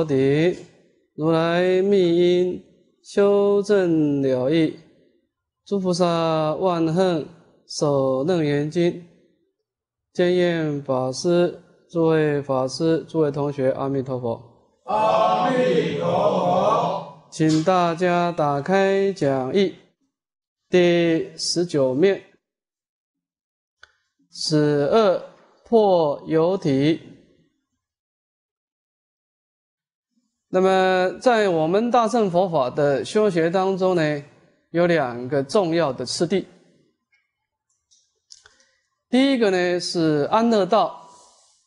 佛顶，如来密因，修正了义，诸菩萨万恨，手楞严经，见院法师，诸位法师，诸位同学，阿弥陀佛，阿弥陀佛，请大家打开讲义，第十九面，十二破有体。那么，在我们大乘佛法的修学当中呢，有两个重要的次第。第一个呢是安乐道，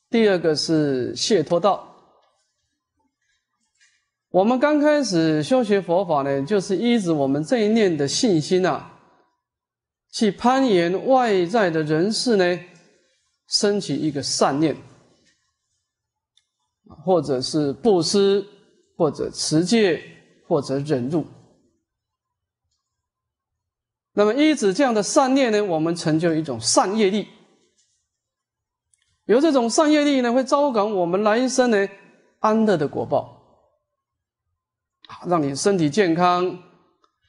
第二个是解脱道。我们刚开始修学佛法呢，就是依着我们这一念的信心啊，去攀岩外在的人事呢，升起一个善念，或者是布施。或者持戒，或者忍辱。那么依止这样的善念呢，我们成就一种善业力。由这种善业力呢，会招感我们来生呢安乐的果报啊，让你身体健康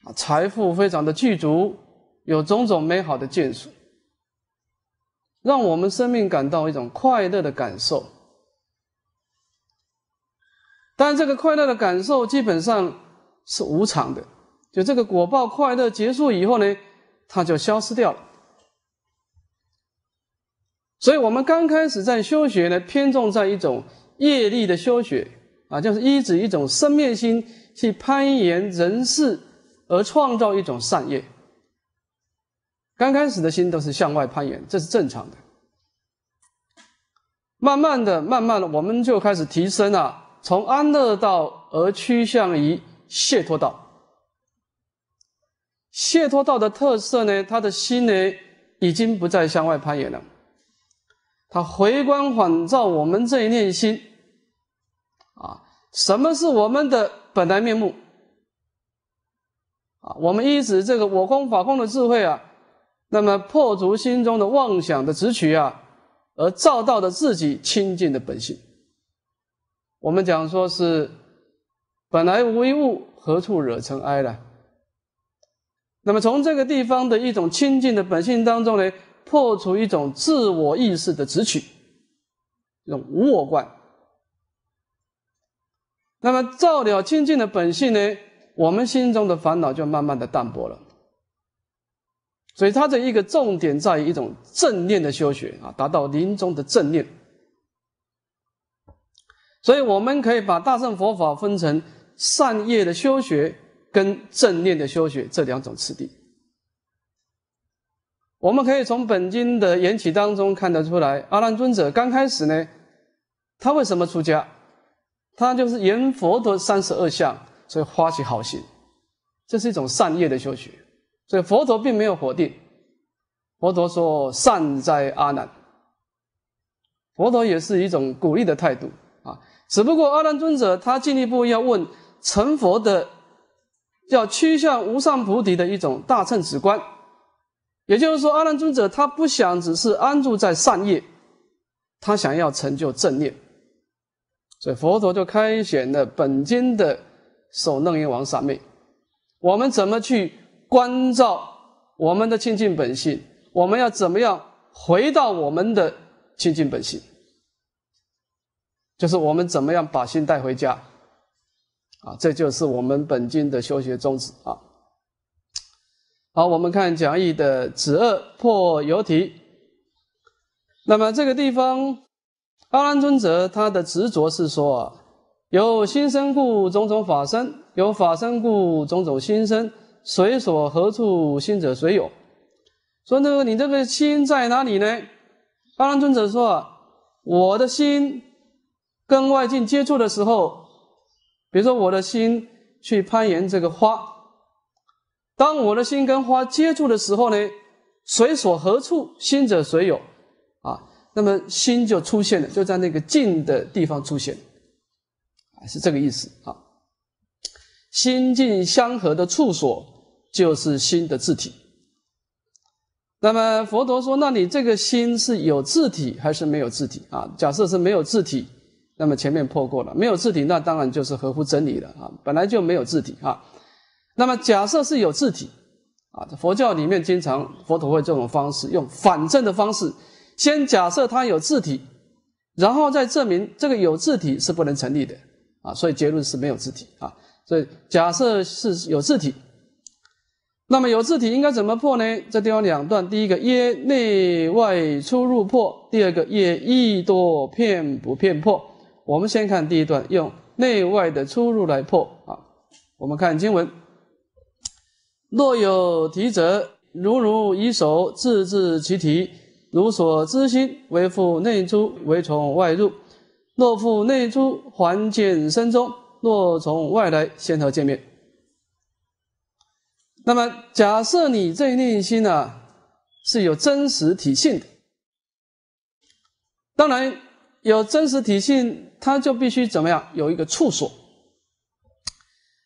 啊，财富非常的具足，有种种美好的建树，让我们生命感到一种快乐的感受。但这个快乐的感受基本上是无常的，就这个果报快乐结束以后呢，它就消失掉了。所以，我们刚开始在修学呢，偏重在一种业力的修学啊，就是依止一种生灭心去攀岩人事，而创造一种善业。刚开始的心都是向外攀岩，这是正常的。慢慢的，慢慢的，我们就开始提升了。从安乐道而趋向于解脱道。解脱道的特色呢，他的心呢，已经不再向外攀缘了。他回光返照我们这一念心，啊，什么是我们的本来面目？啊，我们依止这个我空法空的智慧啊，那么破除心中的妄想的执取啊，而照到的自己清净的本性。我们讲说是本来无一物，何处惹尘埃呢？那么从这个地方的一种清净的本性当中呢，破除一种自我意识的执取，一种无我观。那么照了清净的本性呢，我们心中的烦恼就慢慢的淡薄了。所以他的一个重点在于一种正念的修学啊，达到临终的正念。所以，我们可以把大乘佛法分成善业的修学跟正念的修学这两种次第。我们可以从本经的缘起当中看得出来，阿难尊者刚开始呢，他为什么出家？他就是言佛陀三十二相，所以发起好心，这是一种善业的修学。所以佛陀并没有否定，佛陀说善哉阿难，佛陀也是一种鼓励的态度。只不过阿难尊者他进一步要问成佛的要趋向无上菩提的一种大乘之观，也就是说阿难尊者他不想只是安住在善业，他想要成就正念，所以佛陀就开显了本经的首楞严王三昧。我们怎么去关照我们的清净本性？我们要怎么样回到我们的清净本性？就是我们怎么样把心带回家，啊，这就是我们本经的修学宗旨啊。好，我们看讲义的子二破由题。那么这个地方，阿兰尊者他的执着是说：有心生故种种法生，有法生故种种心生。随所何处心者随有。说那个你这个心在哪里呢？阿兰尊者说：我的心。跟外境接触的时候，比如说我的心去攀岩这个花，当我的心跟花接触的时候呢，随所何处心者水有，啊，那么心就出现了，就在那个静的地方出现，是这个意思啊。心境相合的处所就是心的字体。那么佛陀说，那你这个心是有字体还是没有字体啊？假设是没有字体。那么前面破过了，没有字体，那当然就是合乎真理了啊，本来就没有字体啊。那么假设是有字体啊，佛教里面经常佛陀会这种方式，用反证的方式，先假设它有字体，然后再证明这个有字体是不能成立的啊，所以结论是没有字体啊。所以假设是有字体，那么有字体应该怎么破呢？这地方两段，第一个耶内外出入破，第二个耶意多片不片破。我们先看第一段，用内外的出入来破啊。我们看经文：若有提者，如如以手自自其提，如所知心为复内出，为从外入。若复内出，还见身中；若从外来，先头见面？那么，假设你这内心呢是有真实体性的，当然有真实体性。他就必须怎么样？有一个触所。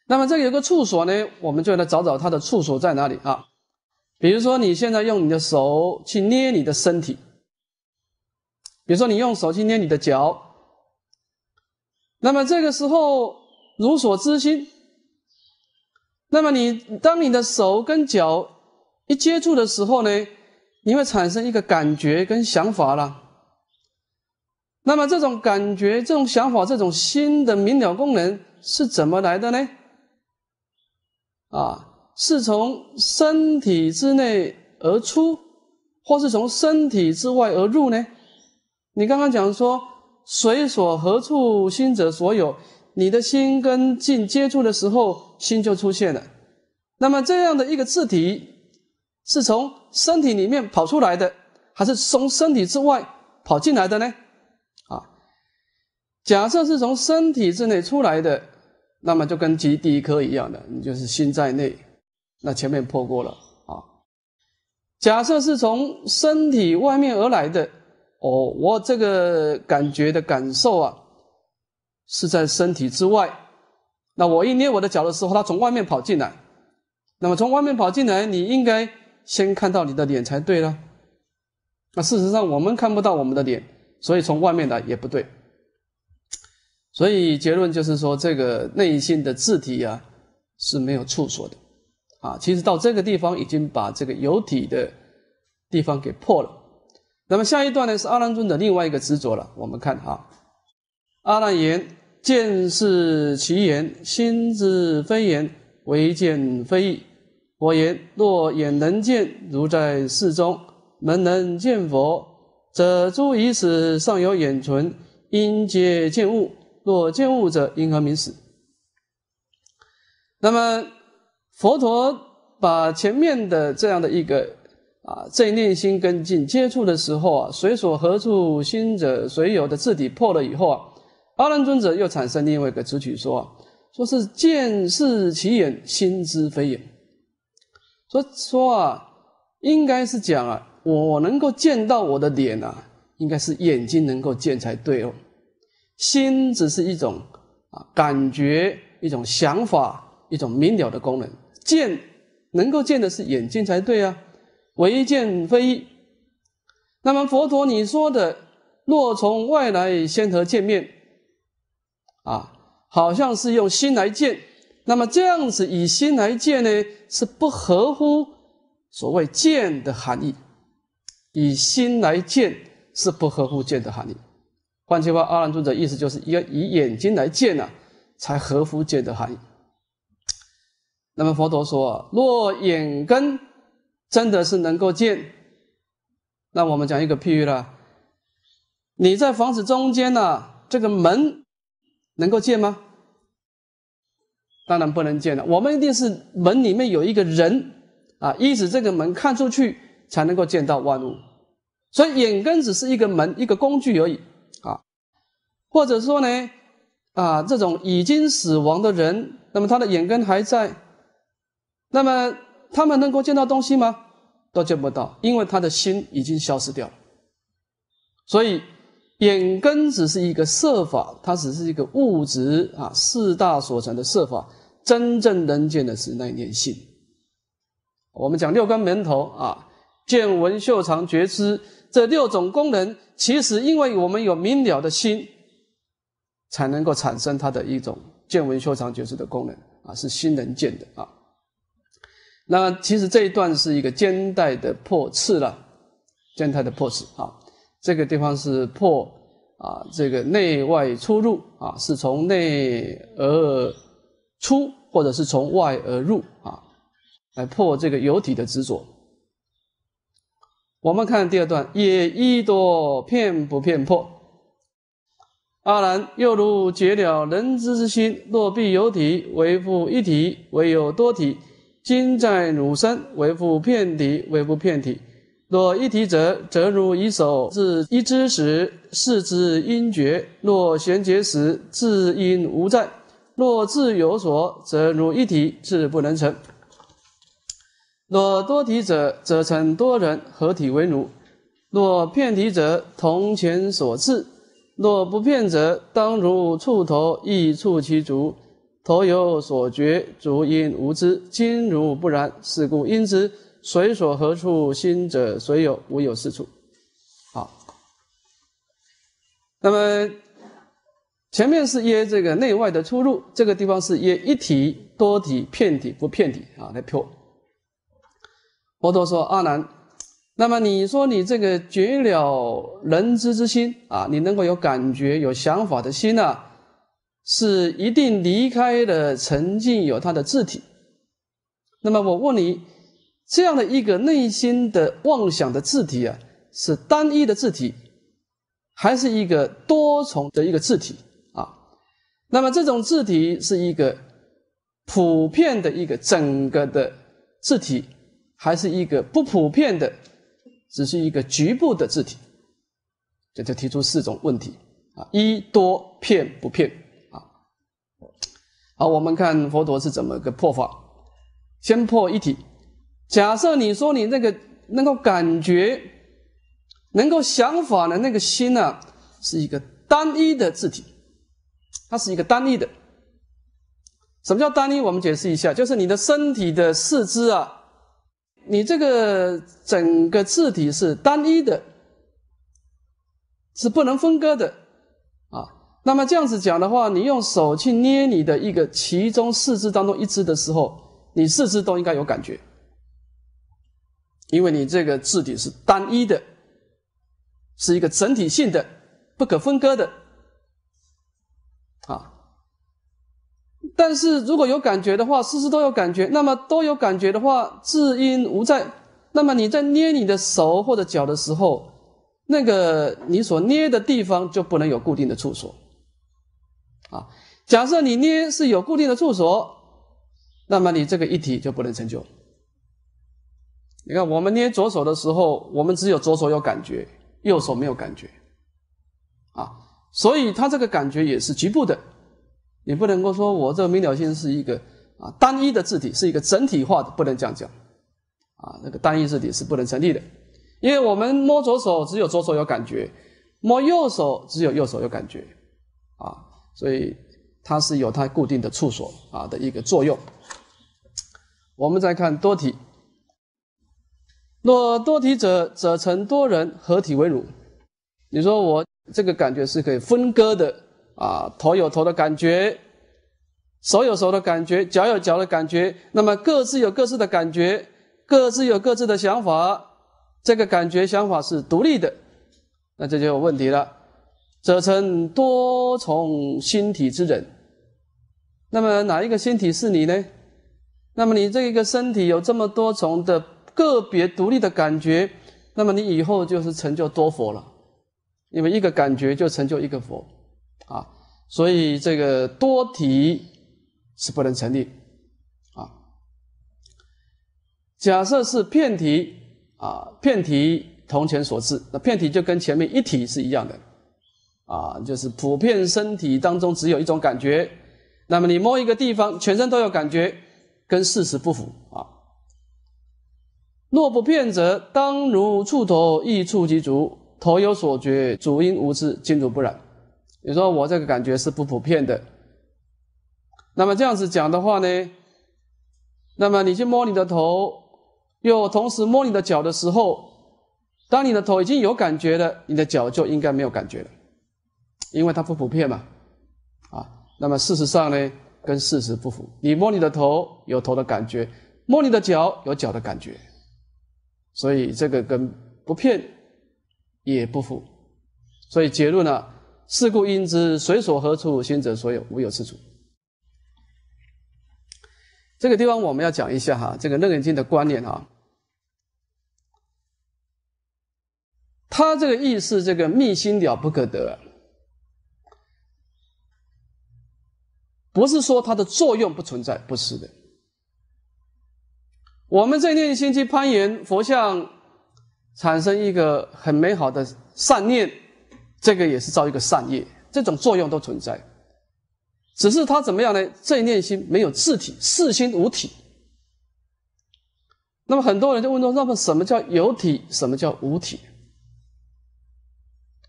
那么这里有个触所呢？我们就来找找它的触所在哪里啊？比如说你现在用你的手去捏你的身体，比如说你用手去捏你的脚，那么这个时候如所知心。那么你当你的手跟脚一接触的时候呢，你会产生一个感觉跟想法了。那么这种感觉、这种想法、这种心的明了功能是怎么来的呢？啊，是从身体之内而出，或是从身体之外而入呢？你刚刚讲说“水所何处心者所有”，你的心跟境接触的时候，心就出现了。那么这样的一个字体，是从身体里面跑出来的，还是从身体之外跑进来的呢？假设是从身体之内出来的，那么就跟第第一颗一样的，你就是心在内。那前面破过了啊。假设是从身体外面而来的，哦，我这个感觉的感受啊，是在身体之外。那我一捏我的脚的时候，它从外面跑进来。那么从外面跑进来，你应该先看到你的脸才对了。那事实上我们看不到我们的脸，所以从外面来也不对。所以结论就是说，这个内心的字体啊是没有处所的，啊，其实到这个地方已经把这个有体的地方给破了。那么下一段呢是阿难尊的另外一个执着了。我们看啊，阿难言：见是其言，心之非言，唯见非意。我言若眼能见，如在室中；门能见佛，则诸以此尚有眼存，应皆见物。所见物者因何名死？那么佛陀把前面的这样的一个啊正念心跟进接触的时候啊，随所何处心者谁有的字体破了以后啊，阿难尊者又产生另外一个词取，说说是见是其眼心之非眼，说说啊应该是讲啊，我能够见到我的脸啊，应该是眼睛能够见才对哦。心只是一种啊，感觉一种想法一种明了的功能。见能够见的是眼睛才对啊，唯见非。那么佛陀你说的，若从外来先和见面啊？好像是用心来见，那么这样子以心来见呢，是不合乎所谓见的含义。以心来见是不合乎见的含义。换句话，阿难尊者意思就是要以眼睛来见呢，才合乎见的含义。那么佛陀说，若眼根真的是能够见，那我们讲一个譬喻了。你在房子中间呢，这个门能够见吗？当然不能见了。我们一定是门里面有一个人啊，意思这个门看出去才能够见到万物。所以眼根只是一个门，一个工具而已。啊，或者说呢，啊，这种已经死亡的人，那么他的眼根还在，那么他们能够见到东西吗？都见不到，因为他的心已经消失掉了。所以，眼根只是一个色法，它只是一个物质啊，四大所成的色法。真正能见的是那念心。我们讲六根门头啊，见闻嗅尝觉知。这六种功能，其实因为我们有明了的心，才能够产生它的一种见闻修藏觉知的功能啊，是心能见的啊。那其实这一段是一个肩带的破次了，肩带的破次啊，这个地方是破啊，这个内外出入啊，是从内而出，或者是从外而入啊，来破这个有体的执着。我们看第二段，依多片不片破。阿难又如解了人之之心，若必有体，为复一体，唯有多体。今在汝身，为复片体，为复片体？若一体者，则如以手自一之时，四之因绝；若衔结时，自因无在。若自有所，则如一体，自不能成。若多体者，则成多人合体为奴；若骗体者，铜钱所赐；若不骗者，当如触头亦触其足，头有所觉，足因无知。今如不然，是故因之，水所何处心者，虽有无有是处。好，那么前面是耶这个内外的出入，这个地方是耶一体、多体、骗体、不骗体啊来破。佛陀说：“阿难，那么你说你这个绝了人知之心啊，你能够有感觉、有想法的心呢，是一定离开了沉静有它的字体。那么我问你，这样的一个内心的妄想的字体啊，是单一的字体，还是一个多重的一个字体啊？那么这种字体是一个普遍的一个整个的字体。”还是一个不普遍的，只是一个局部的字体，这就提出四种问题啊：一多片不片啊？好，我们看佛陀是怎么个破法。先破一体，假设你说你那个能够感觉、能够想法的那个心呢，是一个单一的字体，它是一个单一的。什么叫单一？我们解释一下，就是你的身体的四肢啊。你这个整个字体是单一的，是不能分割的，啊，那么这样子讲的话，你用手去捏你的一个其中四肢当中一只的时候，你四肢都应该有感觉，因为你这个字体是单一的，是一个整体性的、不可分割的，啊。但是如果有感觉的话，事事都有感觉。那么都有感觉的话，自因无在。那么你在捏你的手或者脚的时候，那个你所捏的地方就不能有固定的处所。啊，假设你捏是有固定的处所，那么你这个一体就不能成就。你看，我们捏左手的时候，我们只有左手有感觉，右手没有感觉。啊，所以它这个感觉也是局部的。你不能够说，我这明了心是一个啊单一的字体，是一个整体化的，不能这样讲，啊，那个单一字体是不能成立的，因为我们摸左手只有左手有感觉，摸右手只有右手有感觉，啊，所以它是有它固定的触所啊的一个作用。我们再看多体，若多体者，则成多人合体为乳。你说我这个感觉是可以分割的。啊，头有头的感觉，手有手的感觉，脚有脚的感觉，那么各自有各自的感觉，各自有各自的想法，这个感觉想法是独立的，那这就有问题了，则称多重心体之人。那么哪一个心体是你呢？那么你这一个身体有这么多重的个别独立的感觉，那么你以后就是成就多佛了，因为一个感觉就成就一个佛。啊，所以这个多提是不能成立。啊，假设是骗题啊，骗题同前所致。那骗题就跟前面一题是一样的。啊，就是普遍身体当中只有一种感觉，那么你摸一个地方，全身都有感觉，跟事实不符啊。若不骗者，当如触头，亦触即足。头有所觉，足因无知，今如不染。你说我这个感觉是不普遍的，那么这样子讲的话呢，那么你去摸你的头，又同时摸你的脚的时候，当你的头已经有感觉了，你的脚就应该没有感觉了，因为它不普遍嘛，啊，那么事实上呢，跟事实不符。你摸你的头有头的感觉，摸你的脚有脚的感觉，所以这个跟不骗也不符，所以结论呢？事故因之，水所何处，心者所有，无有是处。这个地方我们要讲一下哈，这个楞严经的观念哈，它这个意思，这个密心了不可得，不是说它的作用不存在，不是的。我们在念心去攀岩佛像，产生一个很美好的善念。这个也是造一个善业，这种作用都存在，只是他怎么样呢？这念心没有自体，四心无体。那么很多人就问说：“那么什么叫有体？什么叫无体？”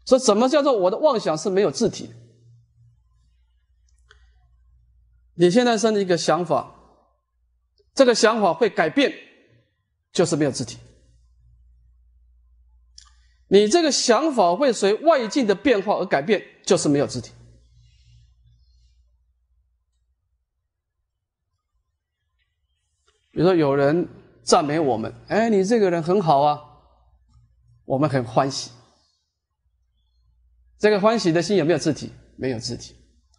说：“怎么叫做我的妄想是没有自体？你现在生的一个想法，这个想法会改变，就是没有自体。”你这个想法会随外境的变化而改变，就是没有自体。比如说，有人赞美我们，哎，你这个人很好啊，我们很欢喜。这个欢喜的心有没有自体？没有自体，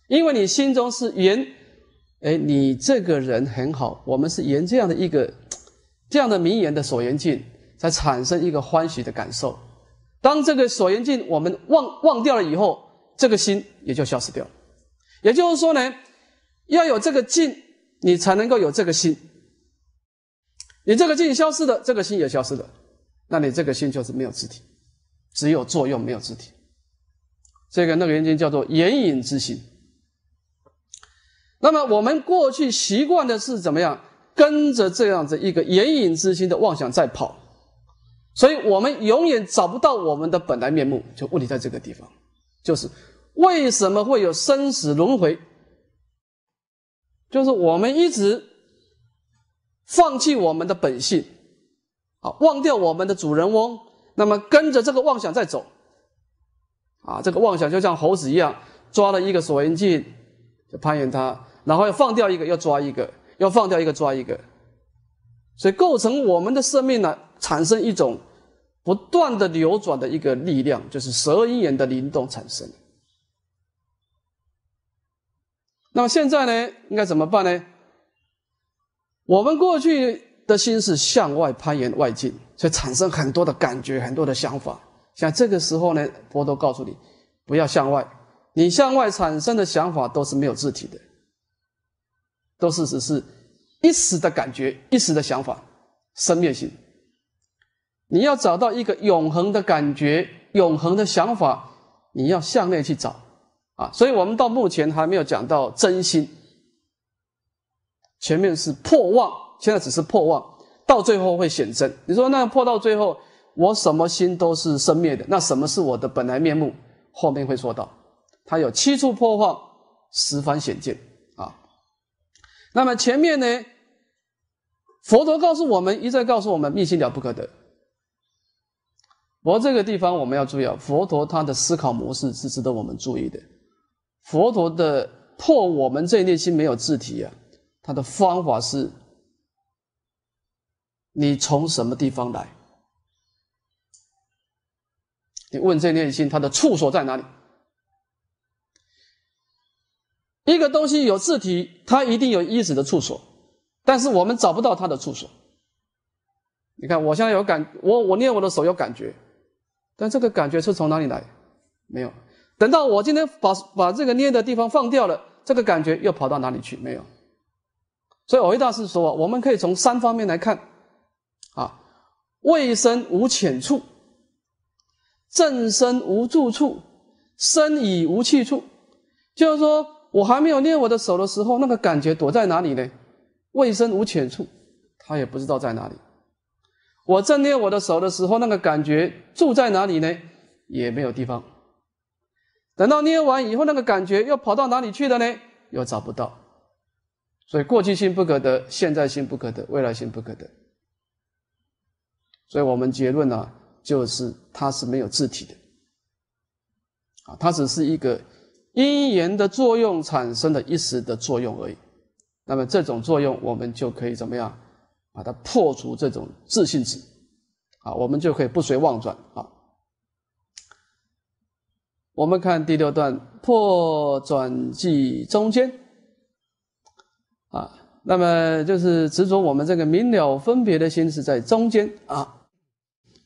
因为你心中是原，哎，你这个人很好，我们是沿这样的一个这样的名言的所缘境，才产生一个欢喜的感受。当这个所缘境我们忘忘掉了以后，这个心也就消失掉了。也就是说呢，要有这个境，你才能够有这个心。你这个境消失的，这个心也消失的，那你这个心就是没有字体，只有作用没有字体。这个那个眼睛叫做眼影之心。那么我们过去习惯的是怎么样，跟着这样子一个眼影之心的妄想在跑。所以我们永远找不到我们的本来面目，就问题在这个地方，就是为什么会有生死轮回？就是我们一直放弃我们的本性，啊，忘掉我们的主人翁，那么跟着这个妄想在走，啊，这个妄想就像猴子一样，抓了一个锁眼镜就攀岩它，然后要放掉一个要抓一个，要放掉一个抓一个，所以构成我们的生命呢。产生一种不断的流转的一个力量，就是十二因缘的灵动产生。那么现在呢，应该怎么办呢？我们过去的心是向外攀岩外境，所以产生很多的感觉、很多的想法。像这个时候呢，佛陀告诉你，不要向外。你向外产生的想法都是没有自体的，都是只是一时的感觉、一时的想法，生灭性。你要找到一个永恒的感觉、永恒的想法，你要向内去找，啊，所以我们到目前还没有讲到真心。前面是破妄，现在只是破妄，到最后会显真。你说那破到最后，我什么心都是生灭的，那什么是我的本来面目？后面会说到，它有七处破妄，十番显见啊。那么前面呢，佛陀告诉我们，一再告诉我们，密心了不可得。而这个地方我们要注意啊，佛陀他的思考模式是值得我们注意的。佛陀的破我们这念心没有字体啊，他的方法是：你从什么地方来？你问这念心，它的处所在哪里？一个东西有字体，它一定有意识的处所，但是我们找不到它的处所。你看，我现在有感，我我念我的手有感觉。但这个感觉是从哪里来？没有。等到我今天把把这个捏的地方放掉了，这个感觉又跑到哪里去？没有。所以，韦大师说，我们可以从三方面来看：啊，未生无浅处，正生无住处，生已无去处。就是说我还没有捏我的手的时候，那个感觉躲在哪里呢？未生无浅处，他也不知道在哪里。我正捏我的手的时候，那个感觉住在哪里呢？也没有地方。等到捏完以后，那个感觉又跑到哪里去了呢？又找不到。所以过去心不可得，现在心不可得，未来心不可得。所以我们结论呢，就是它是没有字体的。啊，它只是一个因缘的作用产生的一时的作用而已。那么这种作用，我们就可以怎么样？把它破除这种自信心，啊，我们就可以不随妄转啊。我们看第六段破转计中间，啊，那么就是执着我们这个明了分别的心是在中间啊。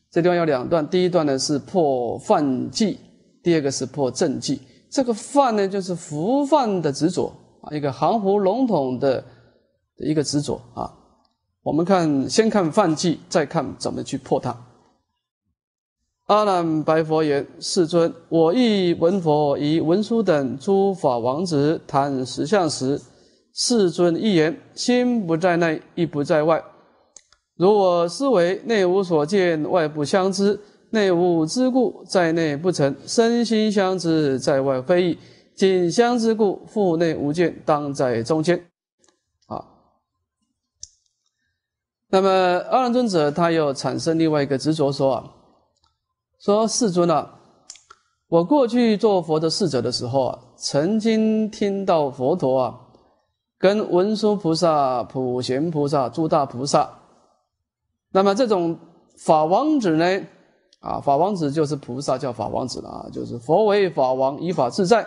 这地方有两段，第一段呢是破犯忌，第二个是破正忌。这个犯呢就是浮犯的执着啊，一个含糊笼统的一个执着啊。我们看，先看犯忌，再看怎么去破它。阿难白佛言：“世尊，我亦闻佛以文殊等诸法王子谈实相时，世尊一言：心不在内，亦不在外。如我思维，内无所见，外不相知；内无知故，在内不成；身心相知，在外非异。仅相知故，腹内无见，当在中间。”那么，二郎尊者他又产生另外一个执着，说啊，说世尊啊，我过去做佛的侍者的时候，啊，曾经听到佛陀啊，跟文殊菩萨、普贤菩萨、诸大菩萨，那么这种法王子呢，啊，法王子就是菩萨叫法王子了啊，就是佛为法王，依法自在。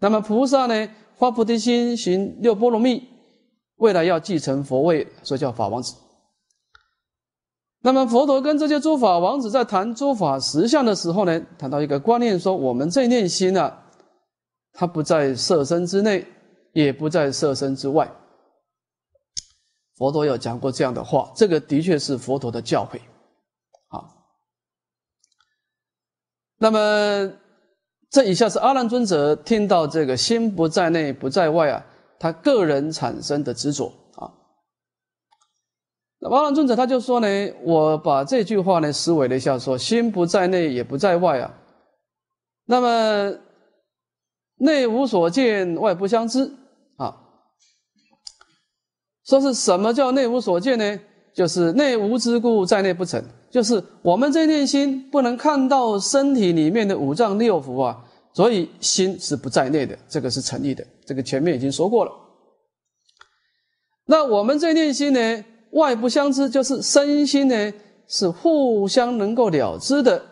那么菩萨呢，发菩提心，行六波罗蜜，未来要继承佛位，所以叫法王子。那么佛陀跟这些诸法王子在谈诸法实相的时候呢，谈到一个观念，说我们这念心呢，它不在色身之内，也不在色身之外。佛陀有讲过这样的话，这个的确是佛陀的教诲。好，那么这以下是阿难尊者听到这个心不在内不在外啊，他个人产生的执着。那八郎尊者他就说呢：“我把这句话呢，思维了一下，说心不在内，也不在外啊。那么内无所见，外不相知啊。说是什么叫内无所见呢？就是内无之故，在内不成，就是我们这念心不能看到身体里面的五脏六腑啊，所以心是不在内的，这个是成立的。这个前面已经说过了。那我们这念心呢？”外不相知，就是身心呢是互相能够了知的，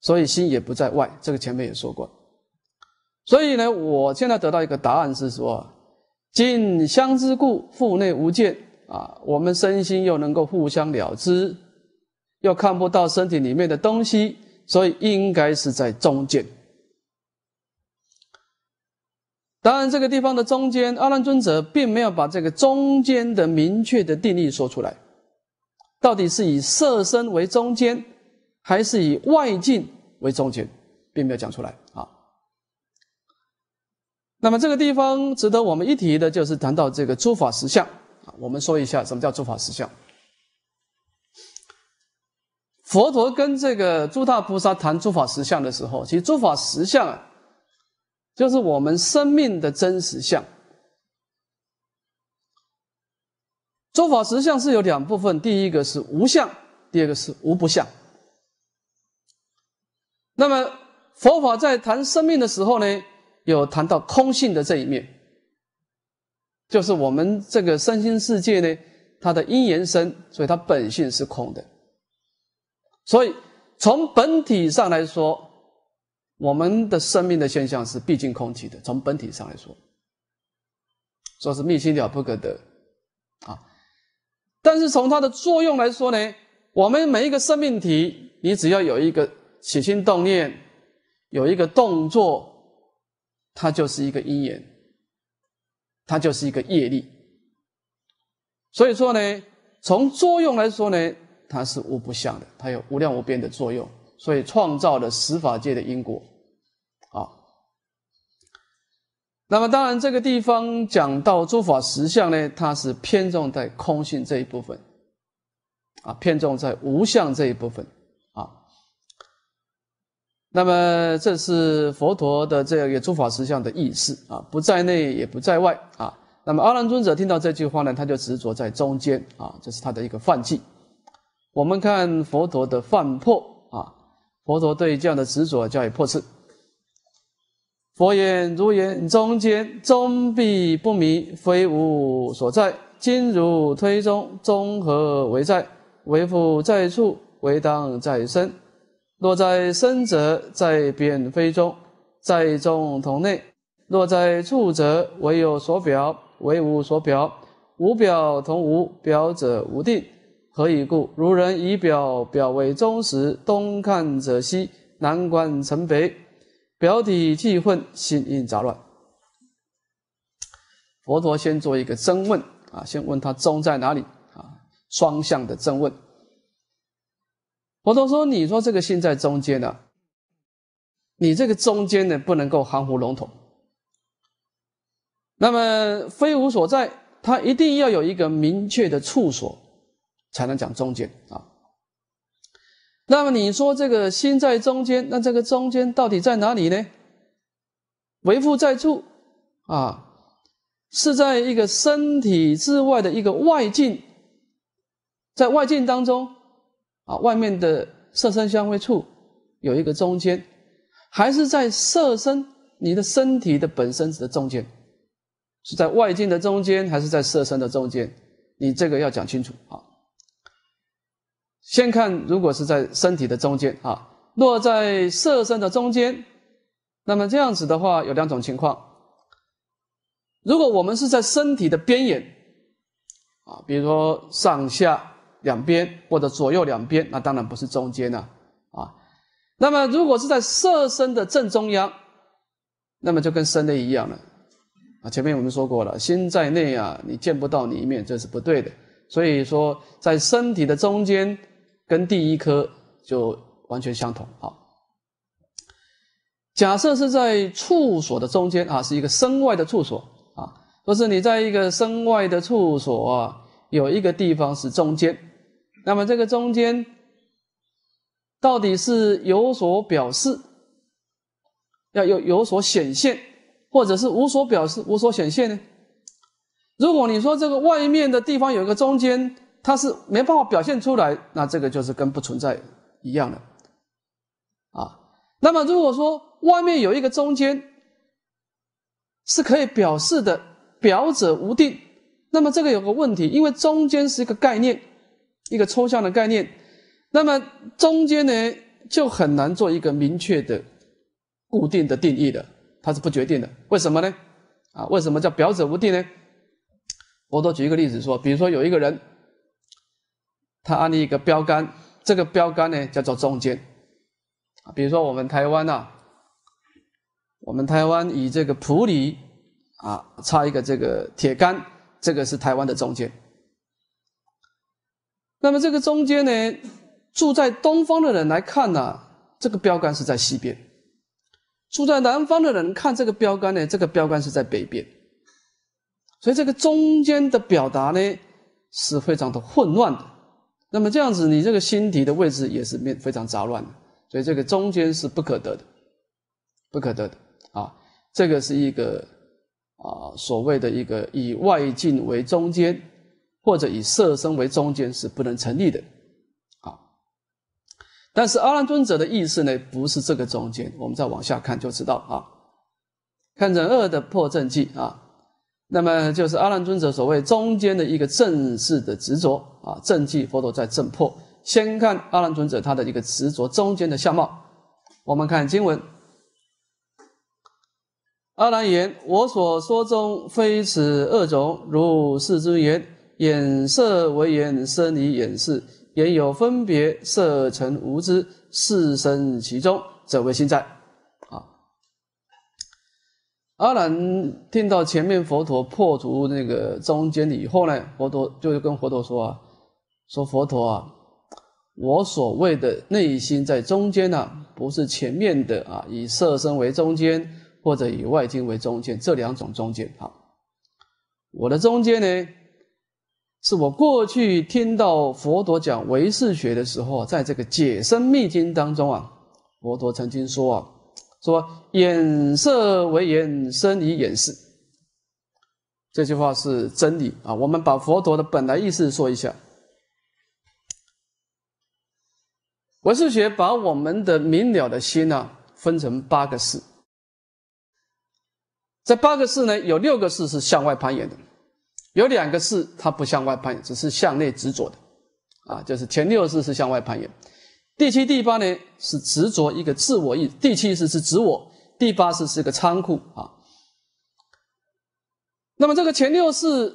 所以心也不在外。这个前面也说过。所以呢，我现在得到一个答案是说，近相知故腹内无见啊，我们身心又能够互相了知，又看不到身体里面的东西，所以应该是在中间。当然，这个地方的中间，阿难尊者并没有把这个中间的明确的定义说出来，到底是以色身为中间，还是以外境为中间，并没有讲出来啊。那么这个地方值得我们一提的就是谈到这个诸法实相啊，我们说一下什么叫诸法实相。佛陀跟这个诸大菩萨谈诸法实相的时候，其实诸法实相啊。就是我们生命的真实相，诸法实相是有两部分，第一个是无相，第二个是无不相。那么佛法在谈生命的时候呢，有谈到空性的这一面，就是我们这个身心世界呢，它的因缘生，所以它本性是空的。所以从本体上来说。我们的生命的现象是毕竟空寂的，从本体上来说，说是密心了不可得啊。但是从它的作用来说呢，我们每一个生命体，你只要有一个起心动念，有一个动作，它就是一个因缘，它就是一个业力。所以说呢，从作用来说呢，它是无不相的，它有无量无边的作用。所以创造了十法界的因果，啊。那么当然，这个地方讲到诸法实相呢，它是偏重在空性这一部分，啊，偏重在无相这一部分，啊。那么这是佛陀的这个诸法实相的意思啊，不在内也不在外啊。那么阿难尊者听到这句话呢，他就执着在中间啊，这是他的一个犯忌。我们看佛陀的犯破。佛陀对这样的执着加以破斥。佛言：如言中间终必不明，非无所在。今如推中，中何为在？为复在处？为当在身？若在身者，在贬非中，在中同内；若在处者，唯有所表，唯无所表。无表同无表者，无定。何以故？如人以表表为中时，东看者西，南观成北，表体气混，心印杂乱。佛陀先做一个征问啊，先问他中在哪里啊？双向的征问。佛陀说：“你说这个心在中间呢，你这个中间呢，不能够含糊笼统。那么非无所在，它一定要有一个明确的处所。”才能讲中间啊。那么你说这个心在中间，那这个中间到底在哪里呢？为复在处啊，是在一个身体之外的一个外境，在外境当中啊，外面的色身相位处有一个中间，还是在色身你的身体的本身子的中间？是在外境的中间，还是在色身的中间？你这个要讲清楚啊。先看，如果是在身体的中间啊，落在色身的中间，那么这样子的话有两种情况。如果我们是在身体的边沿，啊，比如说上下两边或者左右两边，那当然不是中间了啊。那么如果是在色身的正中央，那么就跟身的一样了啊。前面我们说过了，心在内啊，你见不到你一面，这是不对的。所以说，在身体的中间。跟第一颗就完全相同啊。假设是在处所的中间啊，是一个身外的处所啊，就是你在一个身外的处所，有一个地方是中间，那么这个中间到底是有所表示，要有有所显现，或者是无所表示、无所显现呢？如果你说这个外面的地方有一个中间，它是没办法表现出来，那这个就是跟不存在一样的啊。那么如果说外面有一个中间是可以表示的，表者无定，那么这个有个问题，因为中间是一个概念，一个抽象的概念，那么中间呢就很难做一个明确的、固定的定义的，它是不决定的。为什么呢？啊，为什么叫表者无定呢？我都举一个例子说，比如说有一个人。它安立一个标杆，这个标杆呢叫做中间比如说我们台湾呐，我们台湾以这个普里啊插一个这个铁杆，这个是台湾的中间。那么这个中间呢，住在东方的人来看呢，这个标杆是在西边；住在南方的人看这个标杆呢，这个标杆是在北边。所以这个中间的表达呢，是非常的混乱的。那么这样子，你这个心体的位置也是面非常杂乱的，所以这个中间是不可得的，不可得的啊。这个是一个啊，所谓的一个以外境为中间，或者以色身为中间是不能成立的。啊。但是阿兰尊者的意思呢，不是这个中间。我们再往下看就知道啊，看人二的破阵记啊。那么就是阿难尊者所谓中间的一个正式的执着啊，正气佛陀在正破。先看阿难尊者他的一个执着中间的相貌，我们看经文。阿难言：我所说中，非此恶种。如世尊言：眼色为眼，身离眼视，眼有分别，色成无知，是生其中，则为心在。阿难听到前面佛陀破除那个中间以后呢，佛陀就跟佛陀说：“啊，说佛陀啊，我所谓的内心在中间呢，不是前面的啊，以色身为中间或者以外境为中间这两种中间。啊，我的中间呢，是我过去听到佛陀讲唯识学的时候，在这个解身密经当中啊，佛陀曾经说。”啊。说眼色为眼，身理眼视。这句话是真理啊！我们把佛陀的本来意思说一下。佛事学把我们的明了的心呢，分成八个事。这八个事呢，有六个事是向外攀缘的，有两个事它不向外攀缘，只是向内执着的。啊，就是前六事是向外攀缘。第七、第八呢是执着一个自我意，第七是是自我，第八是是一个仓库啊。那么这个前六是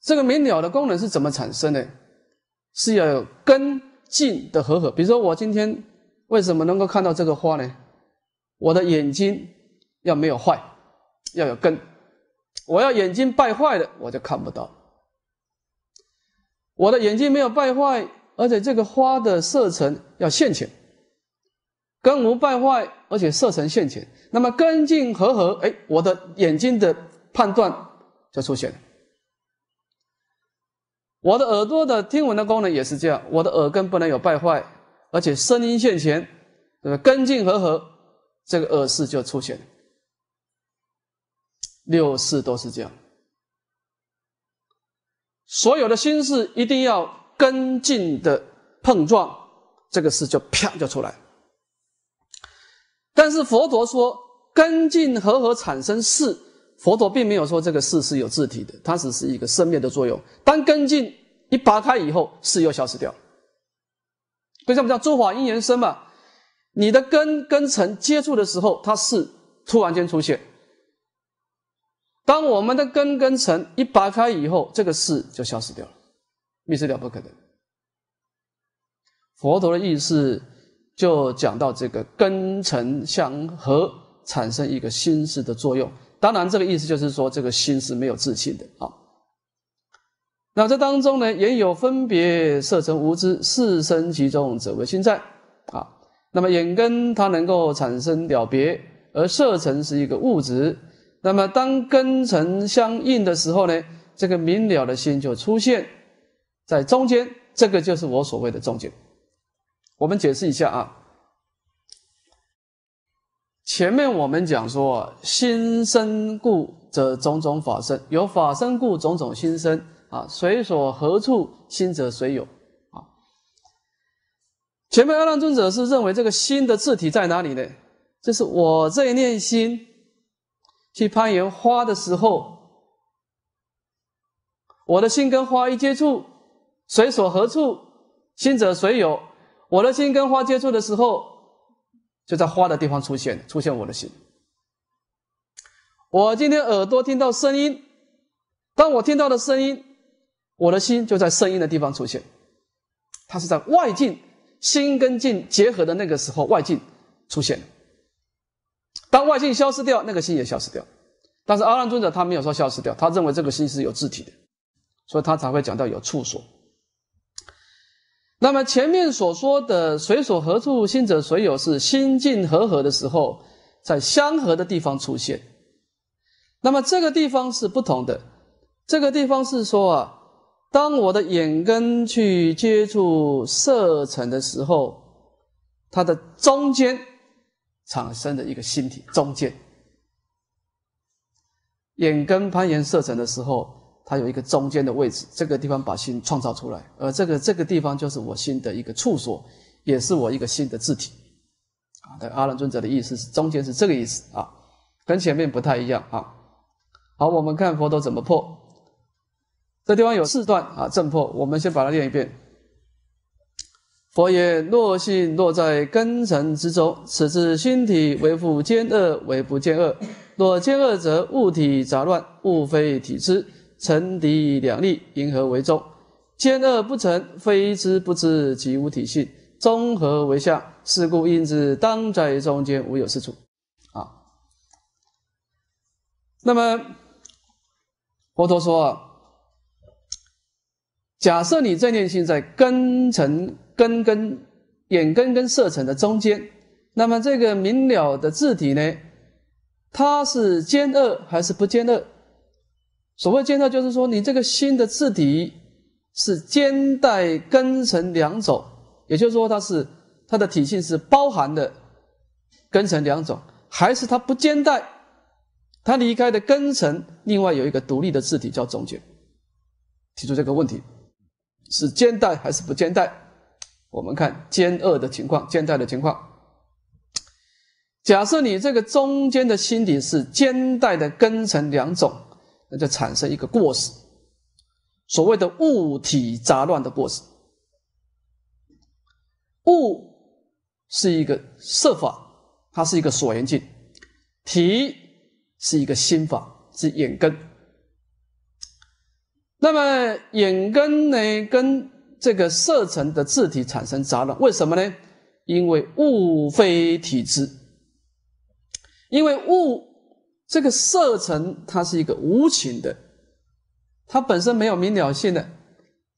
这个明了的功能是怎么产生呢？是要有根茎的和合。比如说我今天为什么能够看到这个花呢？我的眼睛要没有坏，要有根。我要眼睛败坏的，我就看不到。我的眼睛没有败坏。而且这个花的色尘要现前，根无败坏，而且色尘现前，那么根净和合，哎，我的眼睛的判断就出现了。我的耳朵的听闻的功能也是这样，我的耳根不能有败坏，而且声音现前，对吧？根净和合，这个耳饰就出现了。六世都是这样，所有的心事一定要。根茎的碰撞，这个事就啪就出来。但是佛陀说，根茎合合产生事，佛陀并没有说这个事是有自体的，它只是一个生灭的作用。当根茎一拔开以后，事又消失掉。就像我们叫诸法因缘生嘛，你的根跟尘接触的时候，它是突然间出现；当我们的根跟尘一拔开以后，这个事就消失掉了。密是了不可得。佛陀的意思就讲到这个根尘相合，产生一个心识的作用。当然，这个意思就是说，这个心是没有自性的啊。那这当中呢，也有分别色尘无知，四生其中者为心在啊。那么眼根它能够产生了别，而色尘是一个物质。那么当根尘相应的时候呢，这个明了的心就出现。在中间，这个就是我所谓的中点。我们解释一下啊，前面我们讲说心生故则种种法生，有法生故种种心生啊。随所何处心者随有啊？前面阿难尊者是认为这个心的字体在哪里呢？就是我这一念心去攀岩花的时候，我的心跟花一接触。水所何处？心者谁有？我的心跟花接触的时候，就在花的地方出现，出现我的心。我今天耳朵听到声音，当我听到的声音，我的心就在声音的地方出现。它是在外境心跟境结合的那个时候，外境出现。当外境消失掉，那个心也消失掉。但是阿难尊者他没有说消失掉，他认为这个心是有自体的，所以他才会讲到有处所。那么前面所说的“水所何处心者水有”是心境和合的时候，在相合的地方出现。那么这个地方是不同的，这个地方是说啊，当我的眼根去接触色尘的时候，它的中间产生的一个心体，中间眼根攀缘色尘的时候。它有一个中间的位置，这个地方把心创造出来，而这个这个地方就是我心的一个处所，也是我一个新的字体，啊，对，阿兰尊者的意思是中间是这个意思啊，跟前面不太一样啊。好，我们看佛陀怎么破，这地方有四段啊，正破，我们先把它念一遍。佛言：若性若在根尘之中，此是心体为复兼恶为不兼恶？若兼恶则物体杂乱，物非体之。成敌两立，因何为中？兼恶不成，非知不知，即无体性。中和为相？是故因之当在中间，无有是处。啊。那么佛陀说，啊，假设你正念心在根尘根根眼根根色尘的中间，那么这个明了的字体呢？它是兼恶还是不兼恶？所谓兼带，就是说你这个心的字体是兼带根尘两种，也就是说它是它的体性是包含的根尘两种，还是它不兼带？它离开的根尘，另外有一个独立的字体叫总觉。提出这个问题是兼带还是不兼带？我们看兼二的情况，兼带的情况。假设你这个中间的心体是兼带的根尘两种。那就产生一个过失，所谓的物体杂乱的过失。物是一个色法，它是一个所缘境；体是一个心法，是眼根。那么眼根呢，跟这个色尘的字体产生杂乱，为什么呢？因为物非体之，因为物。这个色尘，它是一个无情的，它本身没有明了性的，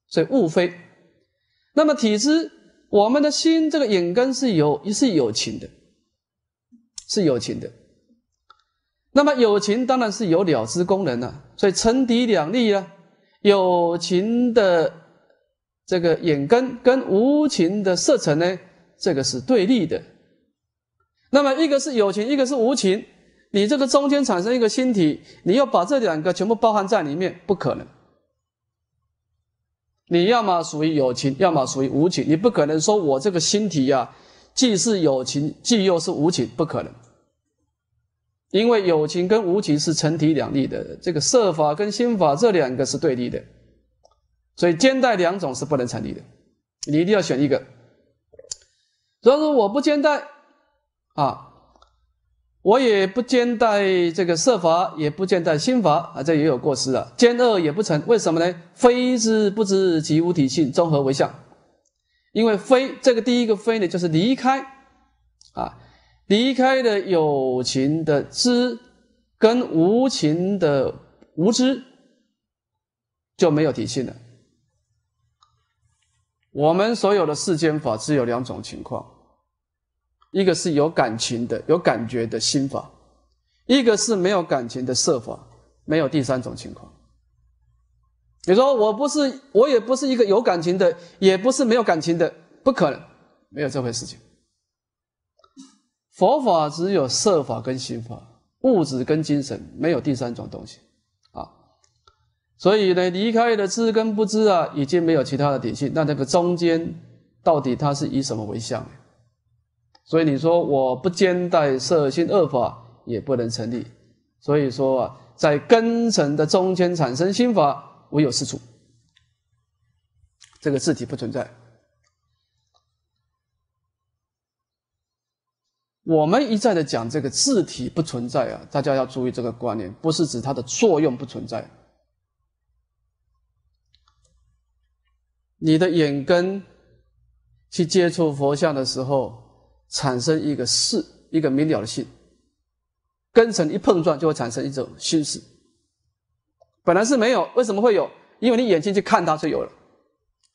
所以物非。那么体知，我们的心这个眼根是有，是友情的，是友情的。那么友情当然是有了知功能了，所以成敌两立啊，友情的这个眼根跟无情的色尘呢，这个是对立的。那么一个是友情，一个是无情。你这个中间产生一个心体，你要把这两个全部包含在里面，不可能。你要么属于有情，要么属于无情，你不可能说我这个心体呀，既是有情，既又是无情，不可能。因为有情跟无情是成体两立的，这个色法跟心法这两个是对立的，所以兼带两种是不能成立的，你一定要选一个。假说我不兼带，啊。我也不兼带这个色法，也不兼带心法啊，这也有过失了。兼恶也不成，为什么呢？非之不知即无体性，综合为相？因为非这个第一个非呢，就是离开啊，离开的有情的知，跟无情的无知，就没有体性了。我们所有的世间法只有两种情况。一个是有感情的、有感觉的心法，一个是没有感情的设法，没有第三种情况。你说我不是，我也不是一个有感情的，也不是没有感情的，不可能，没有这回事。情佛法只有设法跟心法，物质跟精神，没有第三种东西啊。所以呢，离开了知跟不知啊，已经没有其他的底气。那这个中间到底它是以什么为相？所以你说我不兼带色心恶法也不能成立。所以说啊，在根尘的中间产生心法，唯有四处，这个字体不存在。我们一再的讲这个字体不存在啊，大家要注意这个观念，不是指它的作用不存在。你的眼根去接触佛像的时候。产生一个事，一个明了的心，根尘一碰撞，就会产生一种心事。本来是没有，为什么会有？因为你眼睛去看它就有了，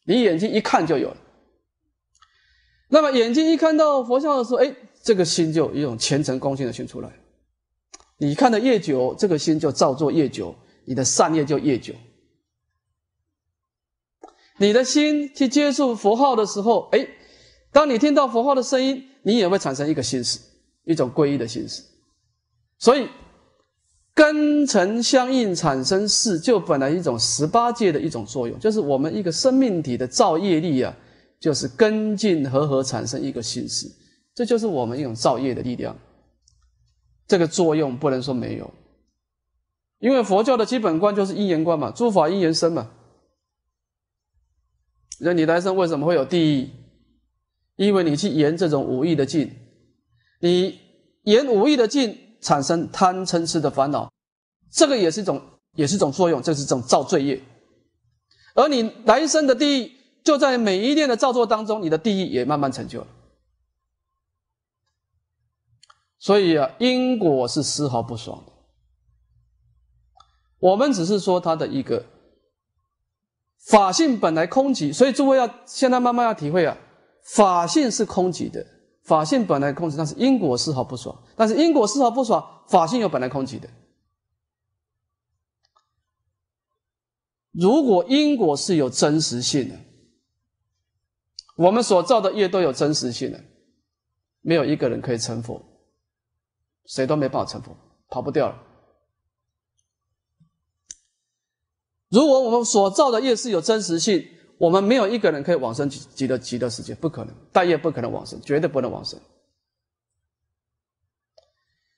你眼睛一看就有了。那么眼睛一看到佛像的时候，哎，这个心就一种虔诚恭敬的心出来。你看的越久，这个心就造作越久，你的善业就越久。你的心去接触佛号的时候，哎，当你听到佛号的声音。你也会产生一个心思，一种皈依的心思。所以，根尘相应产生识，就本来一种十八界的一种作用，就是我们一个生命体的造业力啊，就是根进合合产生一个心思，这就是我们一种造业的力量。这个作用不能说没有，因为佛教的基本观就是因缘观嘛，诸法因缘生嘛。那你来生为什么会有地狱？因为你去沿这种武艺的境，你沿武艺的境产生贪嗔痴的烦恼，这个也是一种，也是一种作用，这是一种造罪业。而你来生的地狱就在每一念的造作当中，你的地狱也慢慢成就了。所以啊，因果是丝毫不爽的。我们只是说它的一个法性本来空寂，所以诸位要现在慢慢要体会啊。法性是空寂的，法性本来空寂，但是因果丝毫不爽。但是因果丝毫不爽，法性又本来空寂的。如果因果是有真实性的，我们所造的业都有真实性的，没有一个人可以成佛，谁都没办法成佛，跑不掉了。如果我们所造的业是有真实性，我们没有一个人可以往生极极乐极乐世界，不可能，大业不可能往生，绝对不能往生，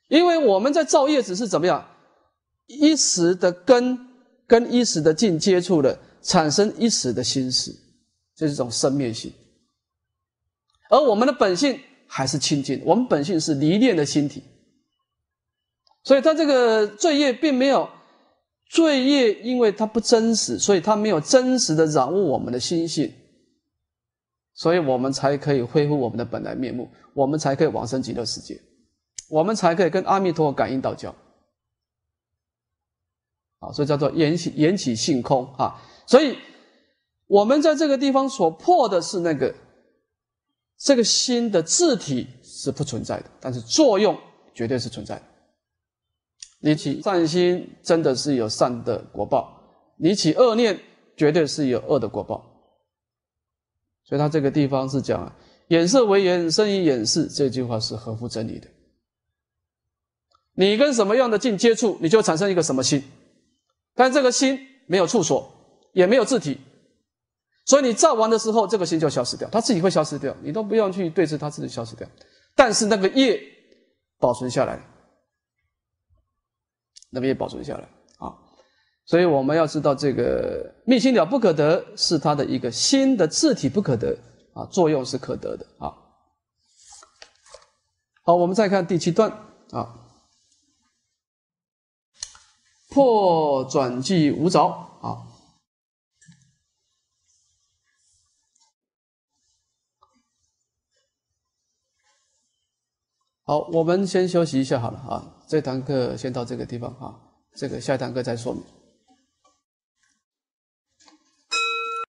因为我们在造业只是怎么样一时的根跟一时的境接触了，产生一时的心识，这是种生灭性。而我们的本性还是清净，我们本性是离念的心体，所以他这个罪业并没有。罪业，因为它不真实，所以它没有真实的染污我们的心性，所以我们才可以恢复我们的本来面目，我们才可以往生极乐世界，我们才可以跟阿弥陀感应道交。啊，所以叫做缘缘起性空啊，所以我们在这个地方所破的是那个这个心的字体是不存在的，但是作用绝对是存在的。你起善心，真的是有善的果报；你起恶念，绝对是有恶的果报。所以他这个地方是讲：“眼色为言，身以眼视。”这句话是合乎真理的。你跟什么样的境接触，你就产生一个什么心。但这个心没有处所，也没有字体，所以你造完的时候，这个心就消失掉，它自己会消失掉，你都不用去对治，它自己消失掉。但是那个业保存下来。那么也保存下来啊，所以我们要知道这个灭心了不可得是它的一个心的字体不可得啊，作用是可得的啊。好，我们再看第七段啊，破转记无着啊。好，我们先休息一下好了啊，这堂课先到这个地方哈，这个下一堂课再说。